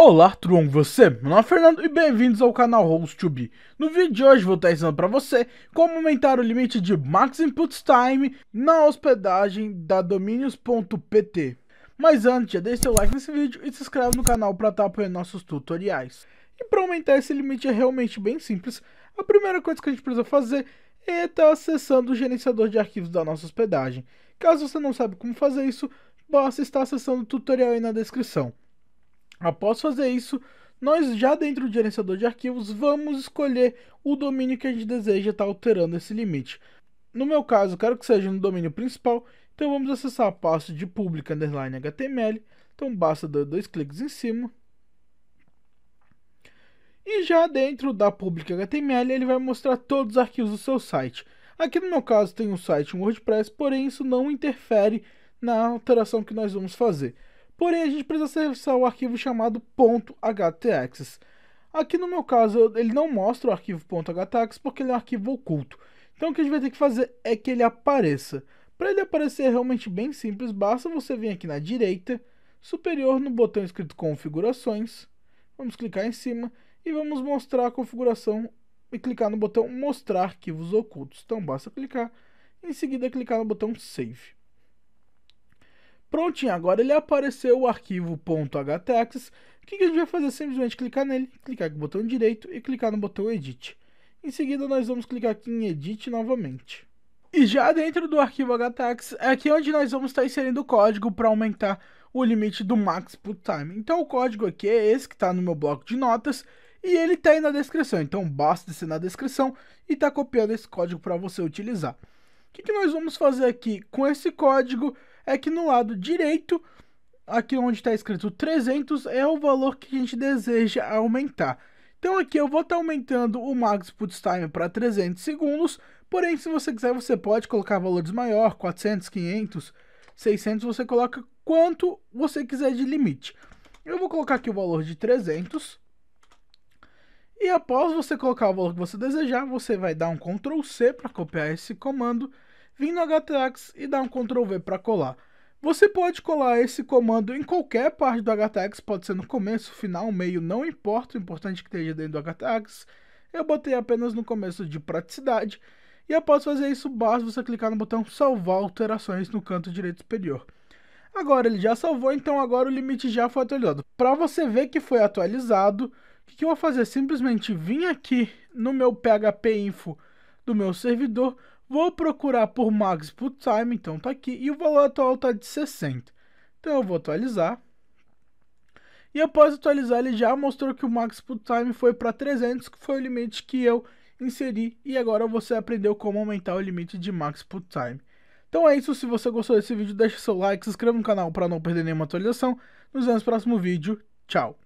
Olá, Truon, você? Meu nome é Fernando e bem-vindos ao canal host 2 No vídeo de hoje vou estar ensinando para você como aumentar o limite de Max input Time na hospedagem da Dominions.pt. Mas antes, já deixe seu like nesse vídeo e se inscreve no canal para estar apoiando nossos tutoriais. E para aumentar esse limite é realmente bem simples. A primeira coisa que a gente precisa fazer é estar tá acessando o gerenciador de arquivos da nossa hospedagem. Caso você não saiba como fazer isso, basta estar acessando o tutorial aí na descrição. Após fazer isso, nós já dentro do gerenciador de arquivos vamos escolher o domínio que a gente deseja estar tá alterando esse limite. No meu caso, quero que seja no domínio principal, então vamos acessar a pasta de public underline html, então basta dar dois cliques em cima. E já dentro da public html ele vai mostrar todos os arquivos do seu site. Aqui no meu caso tem um site WordPress, porém isso não interfere na alteração que nós vamos fazer. Porém, a gente precisa acessar o arquivo chamado .htaccess. Aqui no meu caso, ele não mostra o arquivo .htaccess porque ele é um arquivo oculto. Então o que a gente vai ter que fazer é que ele apareça. Para ele aparecer é realmente bem simples, basta você vir aqui na direita, superior no botão escrito configurações, vamos clicar em cima e vamos mostrar a configuração e clicar no botão mostrar arquivos ocultos. Então basta clicar, em seguida clicar no botão save. Prontinho, agora ele apareceu o arquivo .htaxis. O que a gente vai fazer simplesmente clicar nele, clicar com o botão direito e clicar no botão Edit. Em seguida, nós vamos clicar aqui em Edit novamente. E já dentro do arquivo htax, é aqui onde nós vamos estar inserindo o código para aumentar o limite do max put time. Então o código aqui é esse que está no meu bloco de notas e ele está aí na descrição. Então basta ser na descrição e tá copiando esse código para você utilizar. O que, que nós vamos fazer aqui com esse código é que no lado direito, aqui onde está escrito 300, é o valor que a gente deseja aumentar. Então aqui eu vou estar tá aumentando o max put time para 300 segundos, porém se você quiser você pode colocar valores maior, 400, 500, 600, você coloca quanto você quiser de limite. Eu vou colocar aqui o valor de 300. E após você colocar o valor que você desejar, você vai dar um Ctrl C para copiar esse comando vim no HTX e dar um Ctrl V para colar. Você pode colar esse comando em qualquer parte do HTX, pode ser no começo, final, meio, não importa, o importante é que esteja dentro do HTX. Eu botei apenas no começo de praticidade. E após fazer isso, basta você clicar no botão salvar alterações no canto direito superior. Agora ele já salvou, então agora o limite já foi atualizado. Para você ver que foi atualizado, o que, que eu vou fazer? Simplesmente vim aqui no meu PHP Info do meu servidor, vou procurar por max put time, então tá aqui, e o valor atual tá de 60. Então eu vou atualizar. E após atualizar, ele já mostrou que o max put time foi para 300, que foi o limite que eu inseri, e agora você aprendeu como aumentar o limite de max put time. Então é isso, se você gostou desse vídeo, deixa seu like, se inscreva no canal para não perder nenhuma atualização. Nos vemos no próximo vídeo, tchau!